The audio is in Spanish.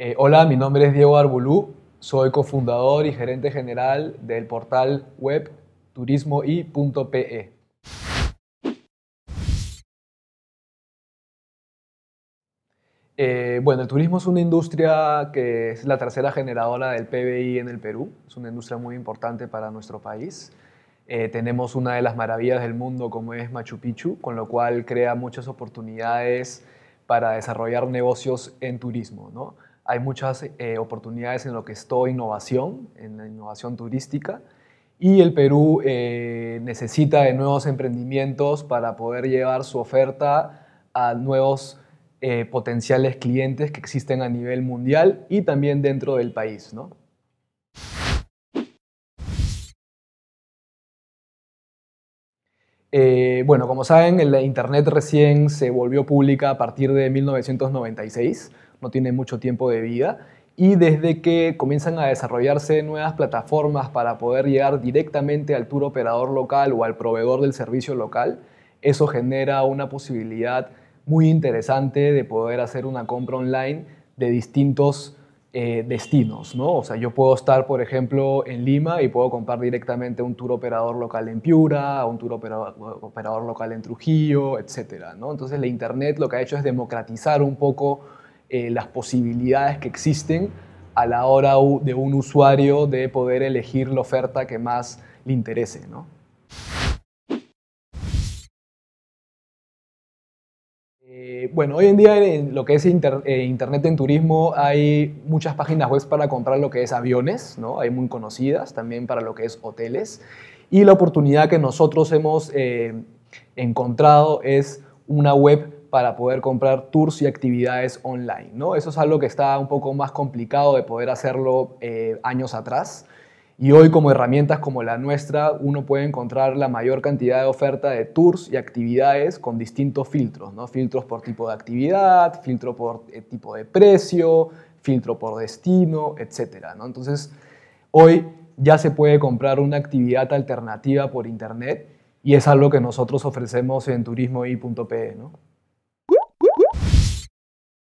Eh, hola, mi nombre es Diego Arbulú, soy cofundador y gerente general del portal web turismoi.pe. Eh, bueno, el turismo es una industria que es la tercera generadora del PBI en el Perú, es una industria muy importante para nuestro país. Eh, tenemos una de las maravillas del mundo como es Machu Picchu, con lo cual crea muchas oportunidades para desarrollar negocios en turismo. ¿no? Hay muchas eh, oportunidades en lo que es toda innovación, en la innovación turística, y el Perú eh, necesita de nuevos emprendimientos para poder llevar su oferta a nuevos eh, potenciales clientes que existen a nivel mundial y también dentro del país. ¿no? bueno, como saben, la Internet recién se volvió pública a partir de 1996 no tiene mucho tiempo de vida. Y desde que comienzan a desarrollarse nuevas plataformas para poder llegar directamente al tour operador local o al proveedor del servicio local, eso genera una posibilidad muy interesante de poder hacer una compra online de distintos eh, destinos, ¿no? O sea, yo puedo estar, por ejemplo, en Lima y puedo comprar directamente un tour operador local en Piura, un tour operador, local en Trujillo, etc. ¿no? Entonces, la Internet lo que ha hecho es democratizar un poco eh, las posibilidades que existen a la hora de un usuario de poder elegir la oferta que más le interese. ¿no? Eh, bueno, hoy en día en lo que es eh, Internet en turismo hay muchas páginas web para comprar lo que es aviones, ¿no? hay muy conocidas también para lo que es hoteles. Y la oportunidad que nosotros hemos encontrado es una web para poder comprar tours y actividades online. ¿no? Eso es algo que está un poco más complicado de poder hacerlo eh, años atrás. Y hoy como herramientas como la nuestra, uno puede encontrar la mayor cantidad de oferta de tours y actividades con distintos filtros, ¿no? Filtros por tipo de actividad, filtro por eh, tipo de precio, filtro por destino, etcétera, ¿no? Entonces, hoy ya se puede comprar una actividad alternativa por Internet y es algo que nosotros ofrecemos en turismoi.pe. ¿no?